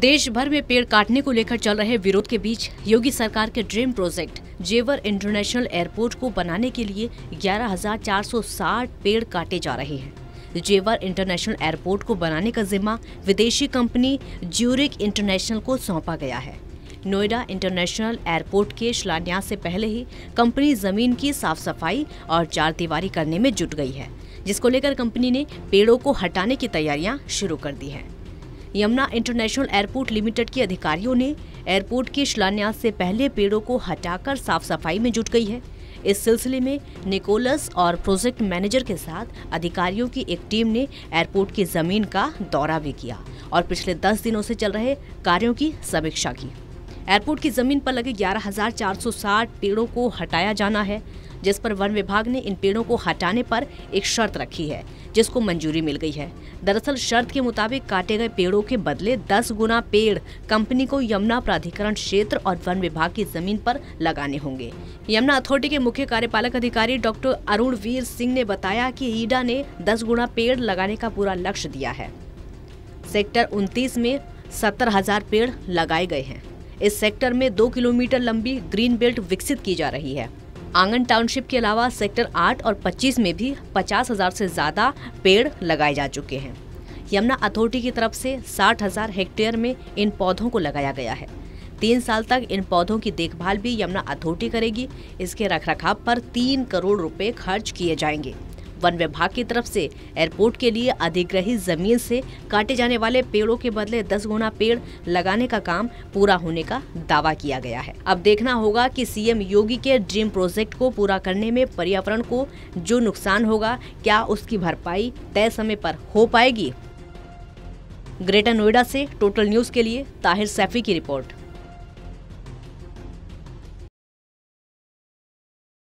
देश भर में पेड़ काटने को लेकर चल रहे विरोध के बीच योगी सरकार के dream project Jewar international airport को बनाने के लिए 11,460 पेड़ काटे जा रहे हैं जेवर इंटरनेशनल एयरपोर्ट को बनाने का जिम्मा विदेशी कंपनी ज्यूरिक इंटरनेशनल को सौंपा गया है नोएडा इंटरनेशनल एयरपोर्ट के शिलान्यास से पहले ही कंपनी जमीन की साफ सफाई और चार दीवारी करने में जुट गई है जिसको लेकर कंपनी ने पेड़ों को हटाने की तैयारियां शुरू कर दी हैं यमुना इंटरनेशनल एयरपोर्ट लिमिटेड के अधिकारियों ने एयरपोर्ट के शिलान्यास से पहले पेड़ों को हटाकर साफ सफाई में जुट गई है इस सिलसिले में निकोलस और प्रोजेक्ट मैनेजर के साथ अधिकारियों की एक टीम ने एयरपोर्ट की जमीन का दौरा भी किया और पिछले दस दिनों से चल रहे कार्यों की समीक्षा की एयरपोर्ट की जमीन पर लगे 11,460 पेड़ों को हटाया जाना है जिस पर वन विभाग ने इन पेड़ों को हटाने पर एक शर्त रखी है जिसको मंजूरी मिल गई है दरअसल शर्त के मुताबिक काटे गए पेड़ों के बदले 10 गुना पेड़ कंपनी को यमुना प्राधिकरण क्षेत्र और वन विभाग की जमीन पर लगाने होंगे यमुना अथॉरिटी के मुख्य कार्यपालक अधिकारी डॉक्टर अरुण वीर सिंह ने बताया की ईडा ने दस गुना पेड़ लगाने का पूरा लक्ष्य दिया है सेक्टर उनतीस में सत्तर हजार पेड़ लगाए गए हैं इस सेक्टर में दो किलोमीटर लंबी ग्रीन बेल्ट विकसित की जा रही है आंगन टाउनशिप के अलावा सेक्टर 8 और 25 में भी पचास हजार से ज्यादा पेड़ लगाए जा चुके हैं यमुना अथॉरिटी की तरफ से साठ हजार हेक्टेयर में इन पौधों को लगाया गया है तीन साल तक इन पौधों की देखभाल भी यमुना अथॉरिटी करेगी इसके रखरखाव पर तीन करोड़ रुपए खर्च किए जाएंगे वन विभाग की तरफ से एयरपोर्ट के लिए अधिग्रहित जमीन से काटे जाने वाले पेड़ों के बदले दस गुना पेड़ लगाने का काम पूरा होने का दावा किया गया है अब देखना होगा कि सीएम योगी के ड्रीम प्रोजेक्ट को पूरा करने में पर्यावरण को जो नुकसान होगा क्या उसकी भरपाई तय समय पर हो पाएगी ग्रेटर नोएडा से टोटल न्यूज के लिए ताहिर सैफी की रिपोर्ट